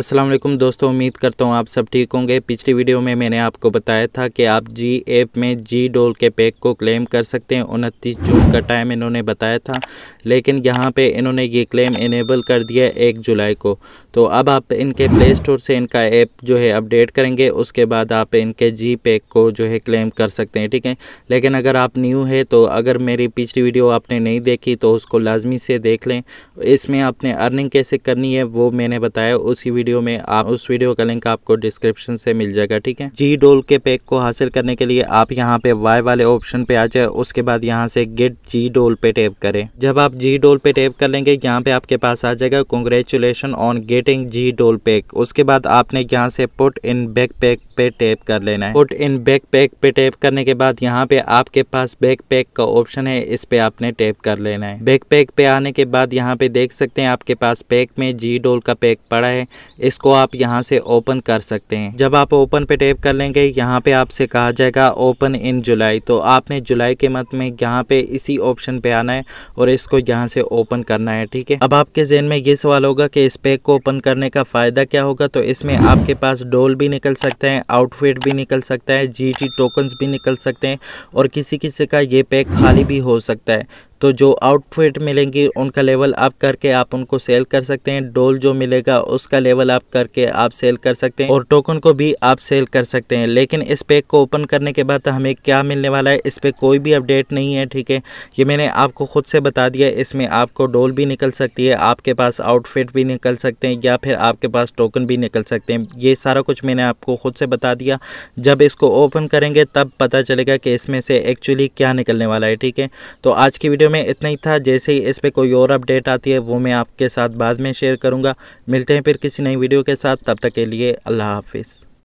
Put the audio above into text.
अस्सलाम वालेकुम दोस्तों उम्मीद करता हूँ आप सब ठीक होंगे पिछली वीडियो में मैंने आपको बताया था कि आप जी एप में जी डोल के पैक को क्लेम कर सकते हैं उनतीस जून का टाइम इन्होंने बताया था लेकिन यहाँ पे इन्होंने ये क्लेम इनेबल कर दिया एक जुलाई को तो अब आप इनके प्ले स्टोर से इनका ऐप जो है अपडेट करेंगे उसके बाद आप इनके जी पैक को जो है क्लेम कर सकते हैं ठीक है लेकिन अगर आप न्यू है तो अगर मेरी पिछली वीडियो आपने नहीं देखी तो उसको लाजमी से देख लें इसमें आपने अर्निंग कैसे करनी है वो मैंने बताया उसी वीडियो वीडियो में आप उस वीडियो का लिंक आपको डिस्क्रिप्शन से मिल जाएगा ठीक है जी डोल के पैक को हासिल करने के लिए आप यहाँ पे वाई वाले ऑप्शन पे आ जाए उसके बाद यहाँ से गेट जी डोल पे टैप करें जब आप जी डोल पे टैप कर लेंगे यहाँ पे आपके पास आ जाएगा कॉन्ग्रेचुलेशन ऑन गेटिंग जी डोल पैक उसके बाद आपने यहाँ से पुट इन बैक पैक पे टैप कर लेना है पुट इन बैक पैक पे टैप करने के बाद यहाँ पे आपके पास बैक पैक का ऑप्शन है इस पे आपने टैप कर लेना है बैक पैक पे आने के बाद यहाँ पे देख सकते हैं आपके पास पैक में जी डोल का पैक पड़ा है इसको आप यहाँ से ओपन कर सकते हैं जब आप ओपन पे टेप कर लेंगे यहाँ पे आपसे कहा जाएगा ओपन इन जुलाई तो आपने जुलाई के मत में यहाँ पे इसी ऑप्शन पे आना है और इसको यहाँ से ओपन करना है ठीक है अब आपके जहन में ये सवाल होगा कि इस पैक को ओपन करने का फ़ायदा क्या होगा तो इसमें आपके पास डोल भी निकल सकते हैं आउटफिट भी निकल सकता है जी टी टोकन्स भी निकल सकते हैं और किसी किसी का ये पैक खाली भी हो सकता है तो जो आउटफिट मिलेंगी उनका लेवल अप करके आप उनको सेल कर सकते हैं डोल जो मिलेगा उसका लेवल अप करके आप सेल कर सकते हैं और टोकन को भी आप सेल कर सकते हैं लेकिन इस पैक को ओपन करने के बाद हमें क्या मिलने वाला है इस पर कोई भी अपडेट नहीं है ठीक है ये मैंने आपको खुद से बता दिया इसमें आपको डोल भी निकल सकती है आपके पास आउटफिट भी निकल सकते हैं या फिर आपके पास टोकन भी निकल सकते हैं ये सारा कुछ मैंने आपको खुद से बता दिया जब इसको ओपन करेंगे तब पता चलेगा कि इसमें से एक्चुअली क्या निकलने वाला है ठीक है तो आज की वीडियो वीडियो में इतना ही था जैसे ही इस पर कोई और अपडेट आती है वो मैं आपके साथ बाद में शेयर करूँगा मिलते हैं फिर किसी नई वीडियो के साथ तब तक के लिए अल्लाह हाफिज़